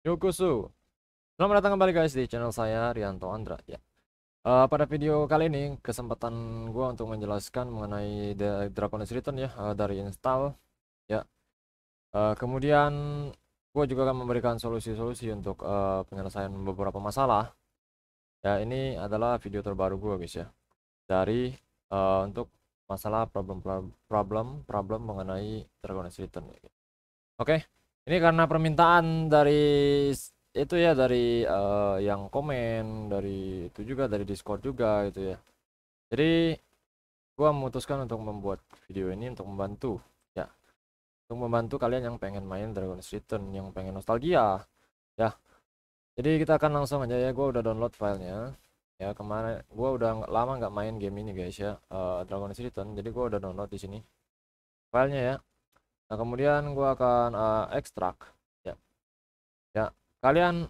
Yukusu. Selamat datang kembali guys di channel saya Rianto Andra ya. Uh, pada video kali ini kesempatan gue untuk menjelaskan mengenai The Dragon Return ya uh, dari install ya. Uh, kemudian gue juga akan memberikan solusi-solusi untuk uh, penyelesaian beberapa masalah. Ya, ini adalah video terbaru gue guys ya. Dari uh, untuk masalah problem problem problem mengenai Dragon's Return ya. Oke. Okay ini karena permintaan dari itu ya dari uh, yang komen dari itu juga dari discord juga gitu ya jadi gua memutuskan untuk membuat video ini untuk membantu ya untuk membantu kalian yang pengen main Dragon Return yang pengen nostalgia ya jadi kita akan langsung aja ya gua udah download filenya ya kemarin gua udah lama nggak main game ini guys ya uh, Dragon Return jadi gua udah download di sini filenya ya Nah, kemudian gua akan uh, ekstrak ya. Ya, kalian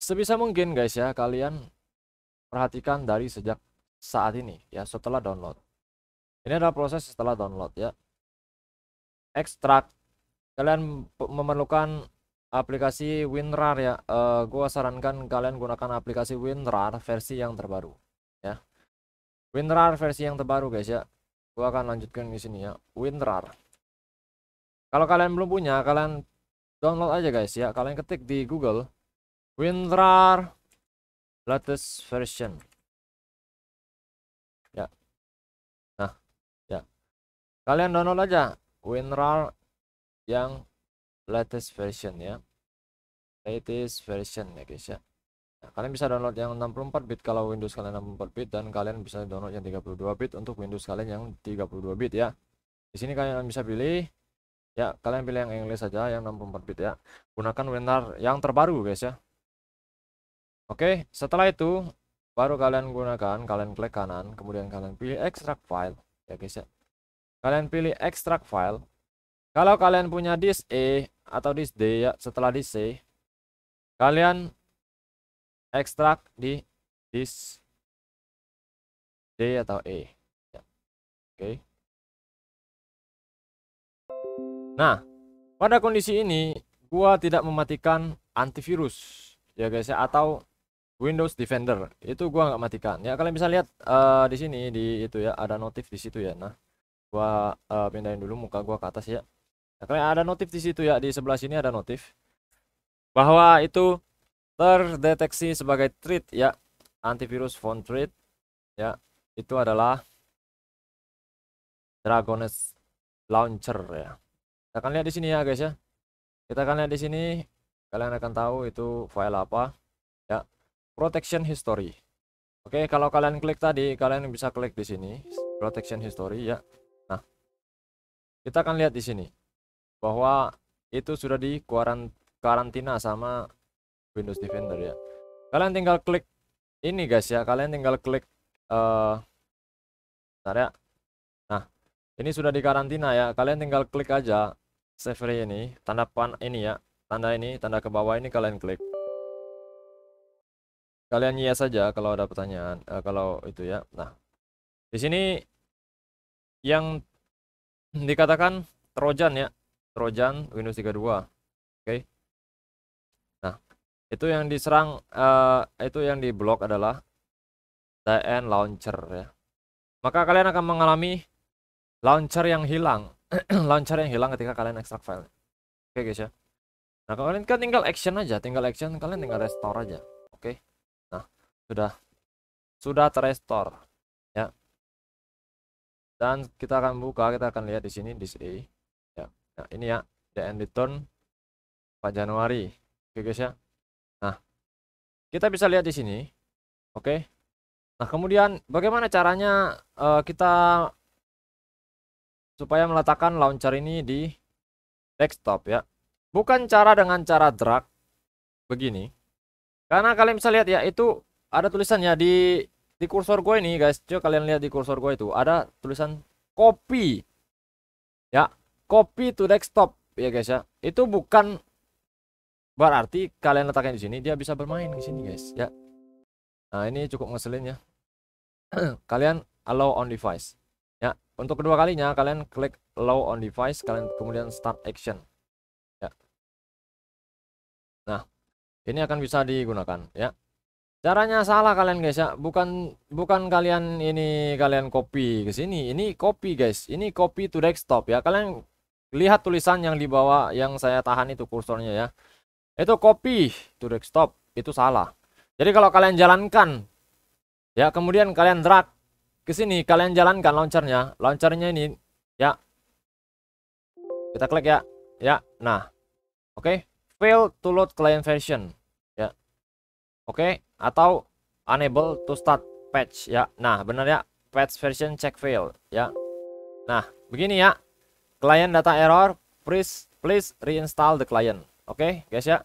sebisa mungkin guys ya, kalian perhatikan dari sejak saat ini ya, setelah download. Ini adalah proses setelah download ya. Ekstrak kalian memerlukan aplikasi WinRAR ya. Uh, gua sarankan kalian gunakan aplikasi WinRAR versi yang terbaru ya. WinRAR versi yang terbaru guys ya. Gua akan lanjutkan di sini ya. WinRAR kalau kalian belum punya, kalian download aja guys ya. Kalian ketik di Google WinRAR latest version. Ya. Nah, ya. Kalian download aja WinRAR yang latest version ya. Latest version ya guys ya. Nah, kalian bisa download yang 64 bit kalau Windows kalian 64 bit dan kalian bisa download yang 32 bit untuk Windows kalian yang 32 bit ya. Di sini kalian bisa pilih ya kalian pilih yang English saja yang 64 bit ya gunakan winner yang terbaru guys ya oke setelah itu baru kalian gunakan kalian klik kanan kemudian kalian pilih extract file ya guys ya kalian pilih extract file kalau kalian punya disk A e atau disk D ya setelah disk C kalian ekstrak di disk D atau E ya. oke okay. Nah, pada kondisi ini gua tidak mematikan antivirus ya guys ya atau Windows Defender itu gua nggak matikan ya kalian bisa lihat uh, di sini di itu ya ada notif di situ ya nah gua uh, pindahin dulu muka gua ke atas ya nah, kalian ada notif di situ ya di sebelah sini ada notif bahwa itu terdeteksi sebagai threat ya antivirus phone threat ya itu adalah Dragones launcher ya kita akan lihat di sini ya guys ya. Kita akan lihat di sini. Kalian akan tahu itu file apa. Ya. Protection history. Oke, kalau kalian klik tadi, kalian bisa klik di sini protection history ya. Nah, kita akan lihat di sini bahwa itu sudah di karantina sama Windows Defender ya. Kalian tinggal klik ini guys ya, kalian tinggal klik uh, ya. Nah, ini sudah di karantina ya. Kalian tinggal klik aja Safari ini, tanda pan ini ya, tanda ini, tanda ke bawah ini kalian klik. Kalian iya saja kalau ada pertanyaan, uh, kalau itu ya. Nah, di sini yang dikatakan Trojan ya, Trojan Windows 32. Oke. Okay. Nah, itu yang diserang uh, itu yang diblok adalah TN launcher ya. Maka kalian akan mengalami launcher yang hilang launcher yang hilang ketika kalian ekstrak file oke okay, guys ya nah kalau kalian kan tinggal action aja tinggal action kalian tinggal restore aja oke okay? nah sudah sudah terrestore ya dan kita akan buka kita akan lihat di sini this A ya nah, ini ya end return 4 Januari oke okay, guys ya nah kita bisa lihat di sini oke okay? Nah, kemudian bagaimana caranya uh, kita supaya meletakkan launcher ini di desktop ya. Bukan cara dengan cara drag begini. Karena kalian bisa lihat ya itu ada tulisannya di di kursor gue ini guys. Coba kalian lihat di kursor gue itu ada tulisan copy. Ya, copy to desktop ya guys ya. Itu bukan berarti kalian letakkan di sini dia bisa bermain di sini guys ya. Nah, ini cukup ngeselin ya. kalian allow on device ya untuk kedua kalinya kalian klik low on device kalian kemudian start action ya nah ini akan bisa digunakan ya caranya salah kalian guys ya bukan bukan kalian ini kalian copy ke sini ini copy guys ini copy to desktop ya kalian lihat tulisan yang di bawah yang saya tahan itu kursornya ya itu copy to desktop itu salah jadi kalau kalian jalankan ya kemudian kalian drag ke sini kalian jalankan launchernya launchernya ini ya kita klik ya ya nah oke okay. fail to load client version ya oke okay. atau unable to start patch ya nah benar ya patch version check fail ya nah begini ya client data error please please reinstall the client oke okay, guys ya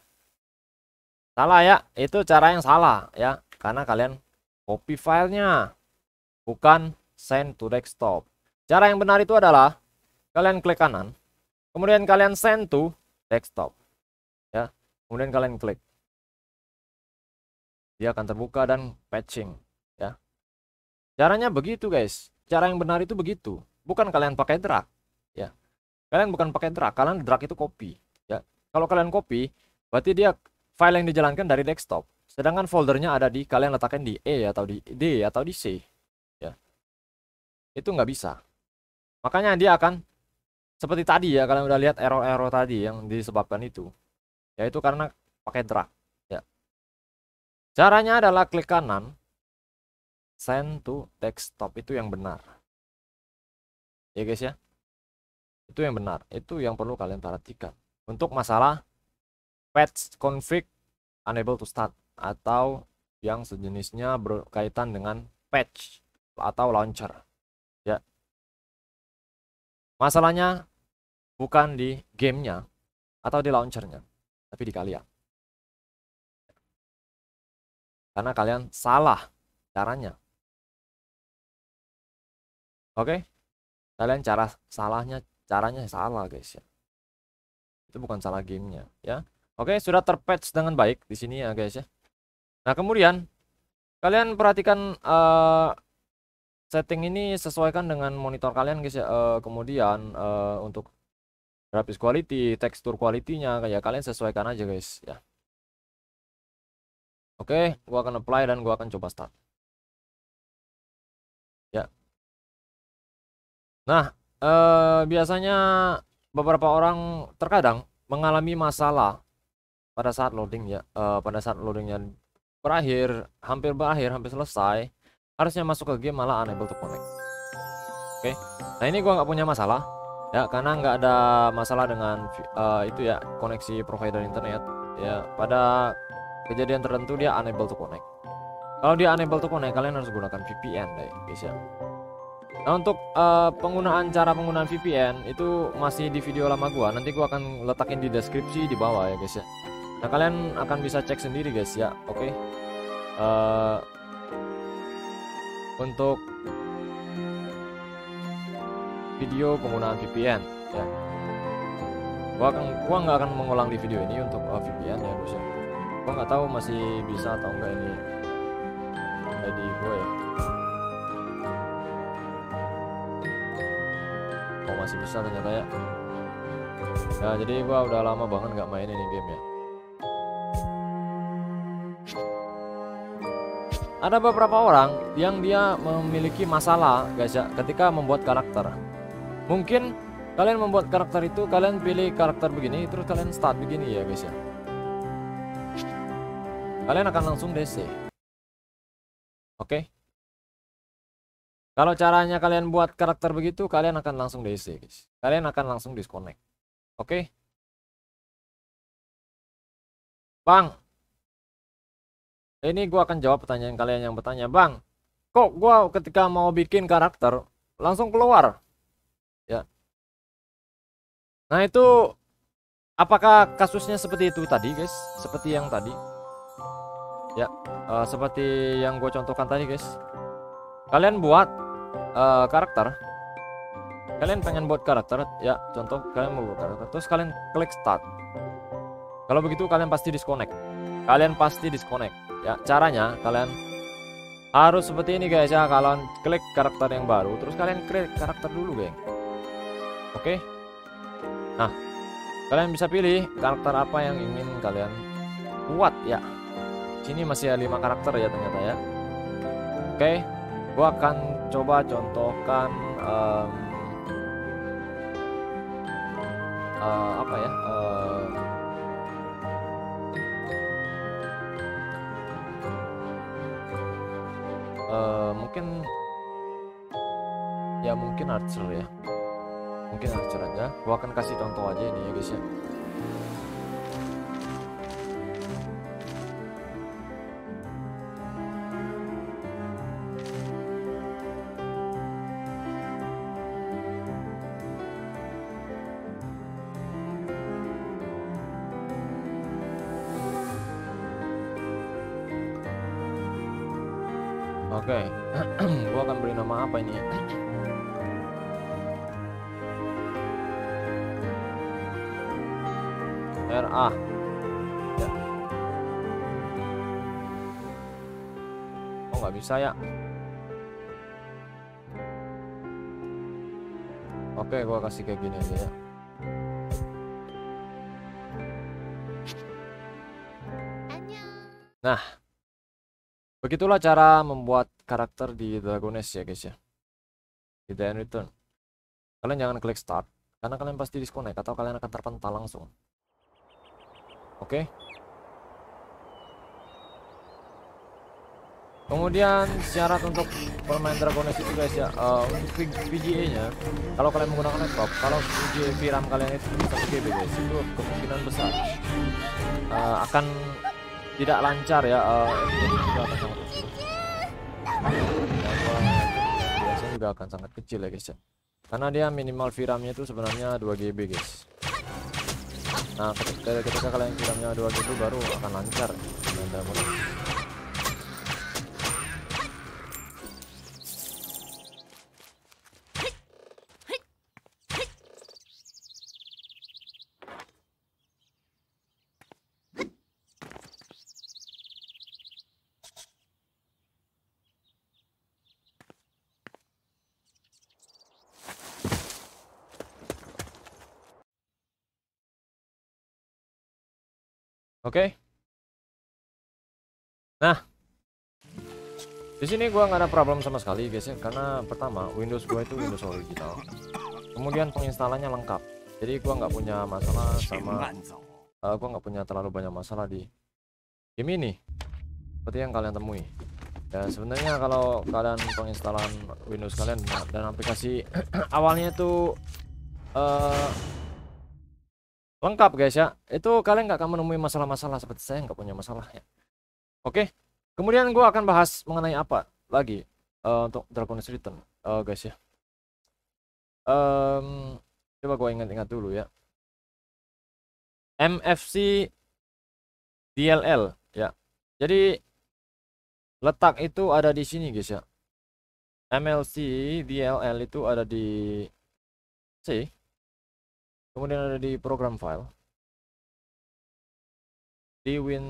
salah ya itu cara yang salah ya karena kalian copy filenya bukan send to desktop. Cara yang benar itu adalah kalian klik kanan, kemudian kalian send to desktop. Ya, kemudian kalian klik. Dia akan terbuka dan patching, ya. Caranya begitu, guys. Cara yang benar itu begitu. Bukan kalian pakai drag, ya. Kalian bukan pakai drag, kalian drag itu copy, ya. Kalau kalian copy, berarti dia file yang dijalankan dari desktop sedangkan foldernya ada di kalian letakkan di E atau di D atau di C itu nggak bisa makanya dia akan seperti tadi ya kalian udah lihat error-error tadi yang disebabkan itu yaitu karena pakai drag ya caranya adalah klik kanan send to desktop itu yang benar ya guys ya itu yang benar itu yang perlu kalian perhatikan untuk masalah patch config unable to start atau yang sejenisnya berkaitan dengan patch atau launcher Masalahnya bukan di gamenya atau di launchernya, tapi di kalian. Karena kalian salah caranya. Oke? Kalian cara salahnya, caranya salah guys ya. Itu bukan salah gamenya ya. Oke, sudah terpatch dengan baik di sini ya guys ya. Nah kemudian kalian perhatikan uh, setting ini sesuaikan dengan monitor kalian guys ya uh, kemudian uh, untuk grafis quality tekstur quality-nya kayak kalian sesuaikan aja guys ya oke okay, gua akan apply dan gua akan coba start ya nah uh, biasanya beberapa orang terkadang mengalami masalah pada saat loading ya uh, pada saat loadingnya berakhir hampir berakhir hampir selesai harusnya masuk ke game malah unable to connect oke okay. nah ini gua nggak punya masalah ya karena nggak ada masalah dengan uh, itu ya koneksi provider internet ya pada kejadian tertentu dia unable to connect kalau dia unable to connect kalian harus gunakan VPN deh guys ya nah untuk uh, penggunaan cara penggunaan VPN itu masih di video lama gua nanti gua akan letakin di deskripsi di bawah ya guys ya nah kalian akan bisa cek sendiri guys ya oke okay. uh, eh, untuk video penggunaan VPN ya gua akan gua nggak akan mengulang di video ini untuk uh, eh, VPN ya bos ya gua nggak tahu masih bisa atau enggak ini ID gue ya oh masih bisa ternyata ya Nah, jadi gua udah lama banget nggak main ini game ya Ada beberapa orang yang dia memiliki masalah guys ya ketika membuat karakter. Mungkin kalian membuat karakter itu kalian pilih karakter begini terus kalian start begini ya guys ya. Kalian akan langsung DC. Oke. Okay? Kalau caranya kalian buat karakter begitu kalian akan langsung DC guys. Kalian akan langsung disconnect. Oke. Okay? Bang, Eh, ini gue akan jawab pertanyaan kalian yang bertanya bang kok gue ketika mau bikin karakter langsung keluar ya nah itu apakah kasusnya seperti itu tadi guys seperti yang tadi ya uh, seperti yang gue contohkan tadi guys kalian buat uh, karakter kalian pengen buat karakter ya contoh kalian mau buat karakter terus kalian klik start kalau begitu kalian pasti disconnect kalian pasti disconnect ya caranya kalian harus seperti ini guys ya kalian klik karakter yang baru terus kalian klik karakter dulu geng oke okay? nah kalian bisa pilih karakter apa yang ingin kalian buat ya sini masih ada 5 karakter ya ternyata ya oke okay? gua akan coba contohkan um, uh, apa ya um, mungkin ya mungkin Archer ya mungkin Archer aja gua akan kasih contoh aja ini ya guys ya Oke, okay. gua akan beri nama apa ini ya? RA. Ya. Oh, nggak bisa ya. Oke, okay, gua kasih kayak gini aja ya. Nah, Begitulah cara membuat karakter di Dragon Age ya guys ya di Dan Return kalian jangan klik start karena kalian pasti disconnect atau kalian akan terpental langsung oke okay? kemudian syarat untuk bermain Dragon Age itu guys ya uh, untuk VGA nya kalau kalian menggunakan laptop kalau VGA VRAM kalian itu bisa VGB guys itu kemungkinan besar uh, akan tidak lancar ya uh, Biasanya juga akan sangat kecil ya guys ya karena dia minimal viramnya itu sebenarnya 2 GB guys nah ketika, ketika kalian viramnya 2 GB baru akan lancar dan mudah Oke. Okay. Nah, di sini gua nggak ada problem sama sekali, guys ya, karena pertama Windows gua itu Windows original, kemudian penginstalannya lengkap, jadi gua nggak punya masalah sama, uh, gua nggak punya terlalu banyak masalah di game ini, seperti yang kalian temui. Ya sebenarnya kalau kalian penginstalan Windows kalian dan aplikasi awalnya itu uh, lengkap guys ya itu kalian nggak akan menemui masalah-masalah seperti saya nggak punya masalah ya oke kemudian gue akan bahas mengenai apa lagi uh, untuk Dragon's Return uh, guys ya um, coba gue ingat-ingat dulu ya MFC DLL ya jadi letak itu ada di sini guys ya MLC DLL itu ada di C kemudian ada di program file di win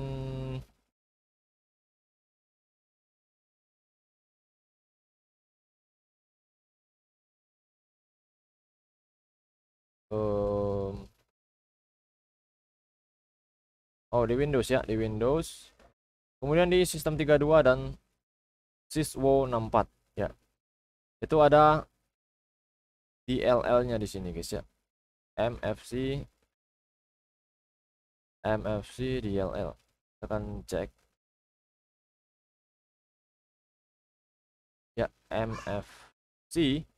um, Oh, di Windows ya, di Windows. Kemudian di sistem 32 dan Syswo 64 ya. Itu ada DLL-nya di sini, guys ya. MFC MFC DLL kita akan cek ya MFC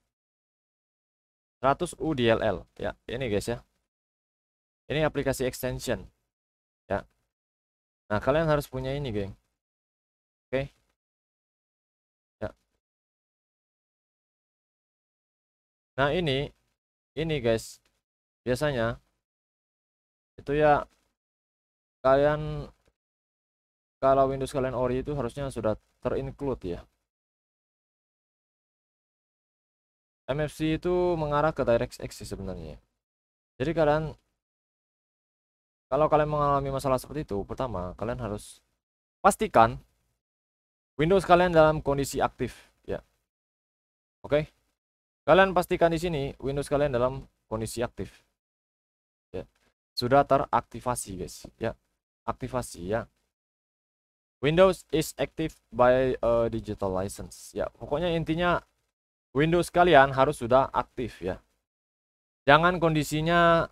100 UDLL ya ini guys ya ini aplikasi extension ya nah kalian harus punya ini geng oke ya nah ini ini guys biasanya itu ya kalian kalau Windows kalian ori itu harusnya sudah terinclude ya MFC itu mengarah ke DirectX sih sebenarnya jadi kalian kalau kalian mengalami masalah seperti itu pertama kalian harus pastikan Windows kalian dalam kondisi aktif ya oke okay? kalian pastikan di sini Windows kalian dalam kondisi aktif sudah teraktivasi guys ya aktivasi ya Windows is active by a uh, digital license ya pokoknya intinya Windows kalian harus sudah aktif ya jangan kondisinya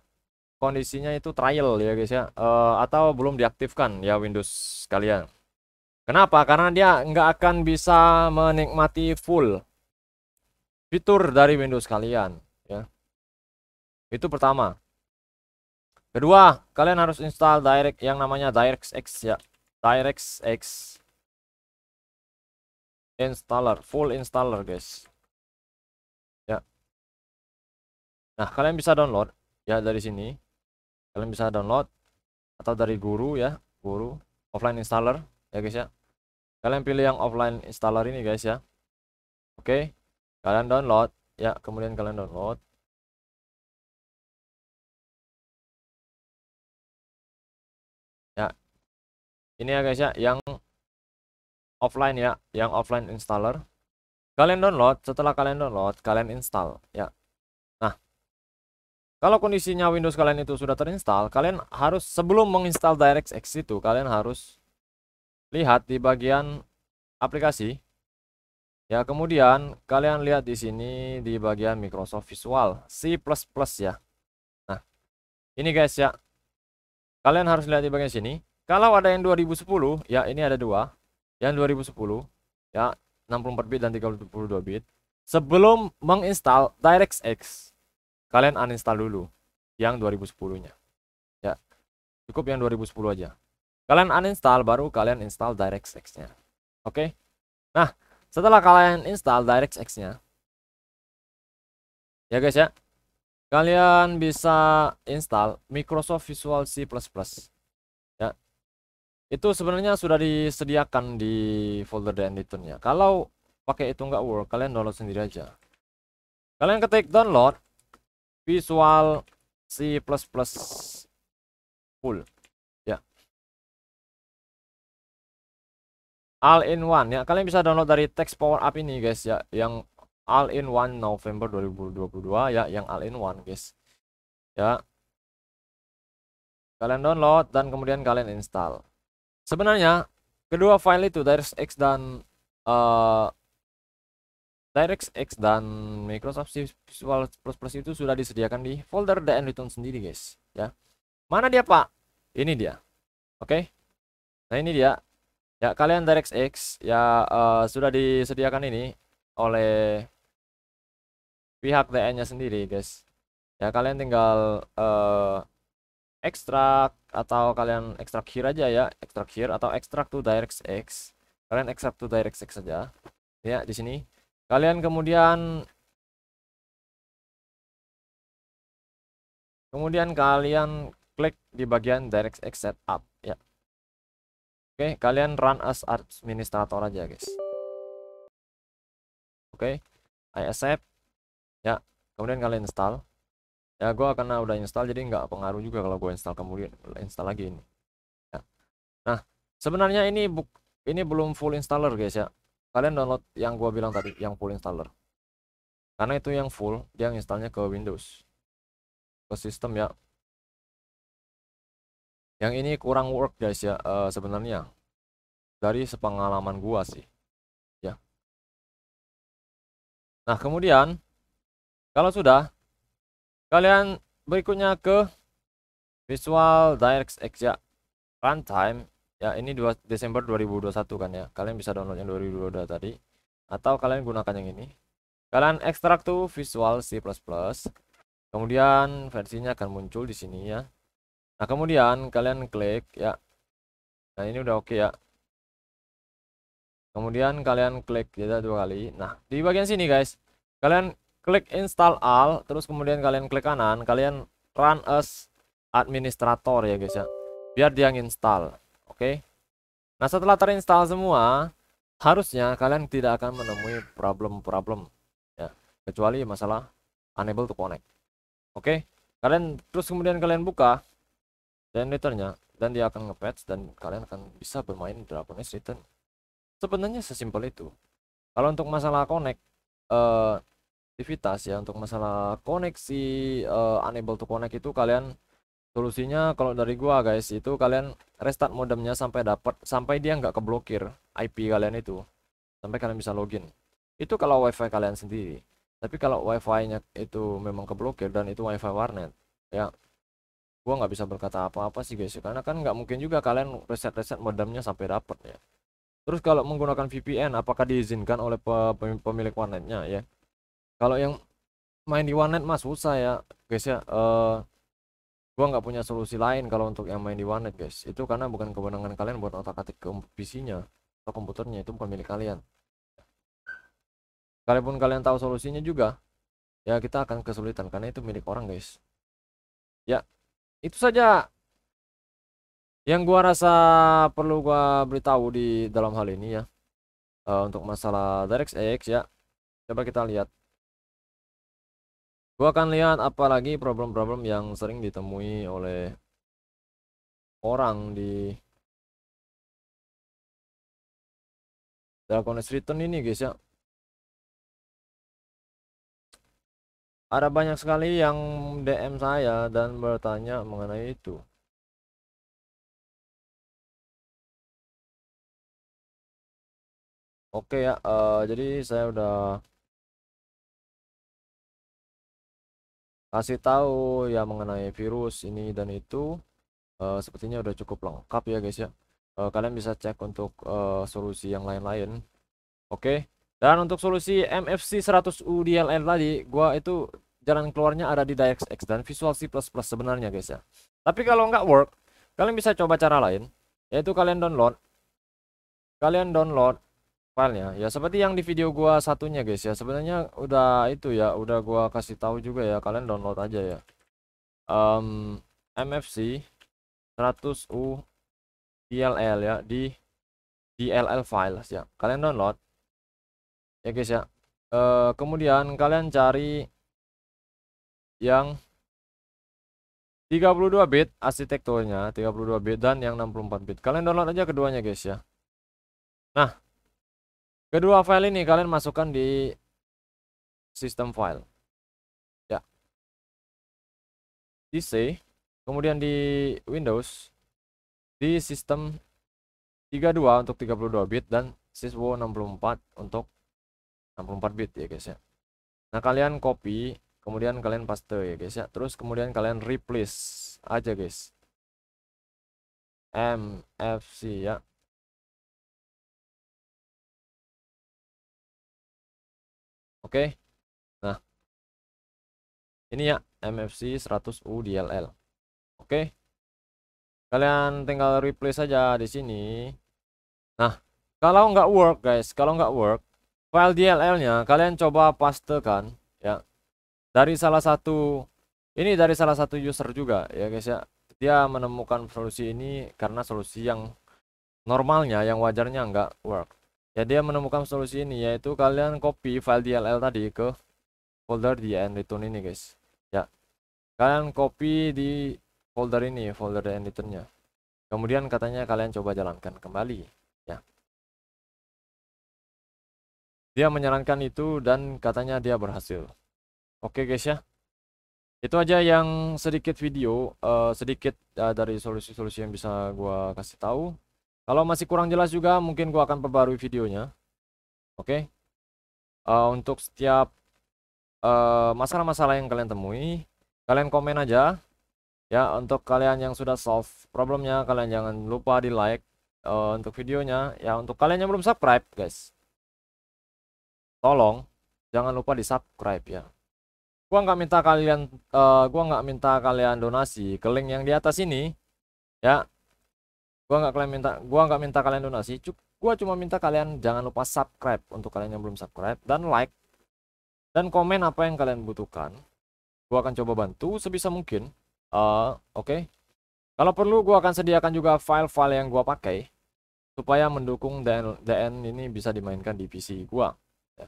kondisinya itu trial ya guys ya e, atau belum diaktifkan ya Windows kalian kenapa karena dia nggak akan bisa menikmati full fitur dari Windows kalian ya itu pertama Kedua, kalian harus install direct yang namanya DirectX ya. DirectX installer, full installer, guys. Ya. Nah, kalian bisa download ya dari sini. Kalian bisa download atau dari guru ya, guru offline installer ya, guys ya. Kalian pilih yang offline installer ini, guys ya. Oke. Kalian download ya, kemudian kalian download. ini ya guys ya yang offline ya yang offline installer kalian download setelah kalian download kalian install ya nah kalau kondisinya Windows kalian itu sudah terinstall kalian harus sebelum menginstal DirectX itu kalian harus lihat di bagian aplikasi ya kemudian kalian lihat di sini di bagian Microsoft Visual C++ ya nah ini guys ya kalian harus lihat di bagian sini kalau ada yang 2010, ya ini ada dua. Yang 2010, ya 64 bit dan 32 bit. Sebelum menginstal DirectX, kalian uninstall dulu yang 2010-nya. Ya. Cukup yang 2010 aja. Kalian uninstall baru kalian install DirectX-nya. Oke. Okay? Nah, setelah kalian install DirectX-nya, ya guys ya, kalian bisa install Microsoft Visual C++ itu sebenarnya sudah disediakan di folder dan ya. kalau pakai itu nggak work kalian download sendiri aja kalian ketik download visual C++ full ya all in one ya kalian bisa download dari text power up ini guys ya yang all in one November 2022 ya yang all in one guys ya kalian download dan kemudian kalian install sebenarnya kedua file itu DirectX dan uh, eh, DirectX dan Microsoft Visual Plus Plus itu sudah disediakan di folder DN Return sendiri guys ya mana dia pak ini dia oke okay? nah ini dia ya kalian DirectX ya uh, sudah disediakan ini oleh pihak DN nya sendiri guys ya kalian tinggal uh, ekstrak atau kalian extract here aja ya extract here atau extract to x kalian extract to x saja ya di sini kalian kemudian kemudian kalian klik di bagian x setup ya oke kalian run as administrator aja guys oke I accept ya kemudian kalian install ya gua karena udah install jadi nggak pengaruh juga kalau gue install kemudian install lagi ini ya. nah sebenarnya ini buk ini belum full installer guys ya kalian download yang gua bilang tadi yang full installer karena itu yang full dia installnya ke Windows ke sistem ya yang ini kurang work guys ya uh, sebenarnya dari sepengalaman gua sih ya nah kemudian kalau sudah Kalian berikutnya ke Visual DirectX ya. Runtime ya ini 2 Desember 2021 kan ya. Kalian bisa download yang 2022 tadi atau kalian gunakan yang ini. Kalian ekstrak tuh Visual C++. Kemudian versinya akan muncul di sini ya. Nah, kemudian kalian klik ya. Nah, ini udah oke okay, ya. Kemudian kalian klik jeda ya, dua kali. Nah, di bagian sini guys, kalian klik install all terus kemudian kalian klik kanan kalian run as administrator ya guys ya biar dia install oke okay? nah setelah terinstall semua harusnya kalian tidak akan menemui problem-problem ya kecuali masalah unable to connect oke okay? kalian terus kemudian kalian buka dan returnnya dan dia akan ngepatch dan kalian akan bisa bermain Dragon Age Return sebenarnya sesimpel itu kalau untuk masalah connect eh, aktivitas ya untuk masalah koneksi uh, unable to connect itu kalian solusinya kalau dari gua guys itu kalian restart modemnya sampai dapat sampai dia nggak keblokir IP kalian itu sampai kalian bisa login itu kalau wifi kalian sendiri tapi kalau wifi nya itu memang keblokir dan itu wifi warnet ya gua nggak bisa berkata apa-apa sih guys karena kan nggak mungkin juga kalian reset-reset modemnya sampai dapat ya terus kalau menggunakan VPN apakah diizinkan oleh pemilik warnetnya ya kalau yang main di one mas susah ya guys ya uh, gua nggak punya solusi lain kalau untuk yang main di one guys itu karena bukan kewenangan kalian buat otak atik ke PC nya atau komputernya itu bukan milik kalian kalaupun kalian tahu solusinya juga ya kita akan kesulitan karena itu milik orang guys ya itu saja yang gua rasa perlu gua beritahu di dalam hal ini ya uh, untuk masalah DirectX ya coba kita lihat Gua akan lihat apalagi problem-problem yang sering ditemui oleh orang di Dragon Return ini guys ya. Ada banyak sekali yang DM saya dan bertanya mengenai itu. Oke ya, uh, jadi saya udah kasih tahu ya mengenai virus ini dan itu uh, sepertinya udah cukup lengkap ya guys ya uh, kalian bisa cek untuk uh, solusi yang lain-lain oke okay. dan untuk solusi MFC 100 UDLN tadi gua itu jalan keluarnya ada di DirectX dan Visual C++ sebenarnya guys ya tapi kalau nggak work kalian bisa coba cara lain yaitu kalian download kalian download filenya ya seperti yang di video gua satunya guys ya sebenarnya udah itu ya udah gua kasih tahu juga ya kalian download aja ya um, MFC 100U DLL ya di DLL files ya kalian download ya guys ya e, kemudian kalian cari yang 32 bit arsitekturnya 32 bit dan yang 64 bit kalian download aja keduanya guys ya nah Kedua file ini kalian masukkan di sistem file. Ya. Di C, kemudian di Windows di sistem 32 untuk 32 bit dan Syswo 64 untuk 64 bit ya guys ya. Nah, kalian copy, kemudian kalian paste ya guys ya. Terus kemudian kalian replace aja guys. MFC ya. oke okay? nah ini ya MFC 100U DLL oke okay? kalian tinggal replace saja di sini nah kalau nggak work guys kalau nggak work file DLL nya kalian coba paste kan ya dari salah satu ini dari salah satu user juga ya guys ya dia menemukan solusi ini karena solusi yang normalnya yang wajarnya nggak work ya dia menemukan solusi ini yaitu kalian copy file DLL tadi ke folder di and return ini guys ya kalian copy di folder ini folder and returnnya kemudian katanya kalian coba jalankan kembali ya dia menyarankan itu dan katanya dia berhasil oke guys ya itu aja yang sedikit video uh, sedikit uh, dari solusi-solusi yang bisa gua kasih tahu kalau masih kurang jelas juga mungkin gua akan perbarui videonya. Oke. Okay? Uh, eh, untuk setiap eh, masalah-masalah uh, yang kalian temui, kalian komen aja. Ya, untuk kalian yang sudah solve problemnya, kalian jangan lupa di like uh, untuk videonya. Ya, untuk kalian yang belum subscribe, guys. Tolong jangan lupa di subscribe ya. Gua nggak minta kalian, uh, gua nggak minta kalian donasi ke link yang di atas ini. Ya, Gua nggak kalian minta, gua nggak minta kalian donasi. Cuk, gua cuma minta kalian jangan lupa subscribe untuk kalian yang belum subscribe dan like dan komen apa yang kalian butuhkan. Gua akan coba bantu sebisa mungkin. Uh, oke. Okay. Kalau perlu gua akan sediakan juga file-file yang gua pakai supaya mendukung dan dan ini bisa dimainkan di PC gua. Ya.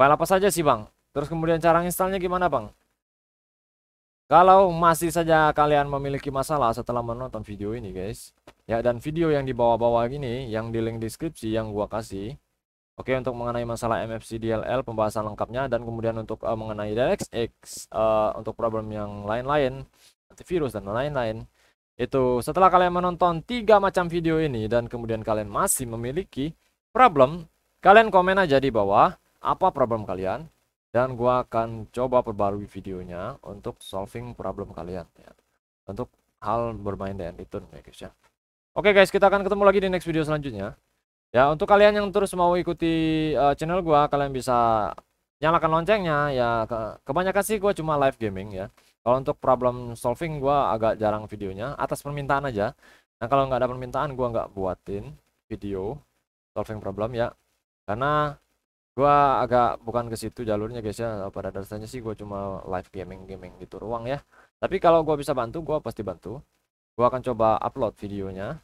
File apa saja sih, Bang? Terus kemudian cara installnya gimana, Bang? Kalau masih saja kalian memiliki masalah setelah menonton video ini, guys, Ya, dan video yang di bawah-bawah gini yang di link deskripsi yang gua kasih. Oke, untuk mengenai masalah MFC DLL pembahasan lengkapnya dan kemudian untuk uh, mengenai DLXX uh, eh, untuk problem yang lain-lain, antivirus dan lain-lain. Itu setelah kalian menonton tiga macam video ini dan kemudian kalian masih memiliki problem, kalian komen aja di bawah apa problem kalian dan gua akan coba perbarui videonya untuk solving problem kalian ya. Untuk hal bermain dengan itu, ya guys ya. Oke okay guys, kita akan ketemu lagi di next video selanjutnya. Ya, untuk kalian yang terus mau ikuti uh, channel gua, kalian bisa nyalakan loncengnya ya. Ke kebanyakan sih gua cuma live gaming ya. Kalau untuk problem solving gua agak jarang videonya, atas permintaan aja. Nah, kalau nggak ada permintaan gua nggak buatin video solving problem ya. Karena gua agak bukan ke situ jalurnya guys ya. Pada dasarnya sih gua cuma live gaming gaming gitu ruang ya. Tapi kalau gua bisa bantu, gua pasti bantu. Gua akan coba upload videonya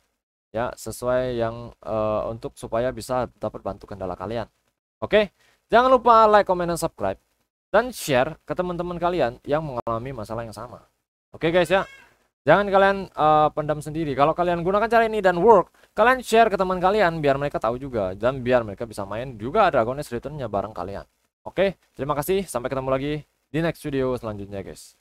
ya sesuai yang uh, untuk supaya bisa dapat bantu kendala kalian oke okay? jangan lupa like comment dan subscribe dan share ke teman-teman kalian yang mengalami masalah yang sama oke okay, guys ya jangan kalian uh, pendam sendiri kalau kalian gunakan cara ini dan work kalian share ke teman kalian biar mereka tahu juga dan biar mereka bisa main juga Dragon Age Returnnya bareng kalian oke okay? terima kasih sampai ketemu lagi di next video selanjutnya guys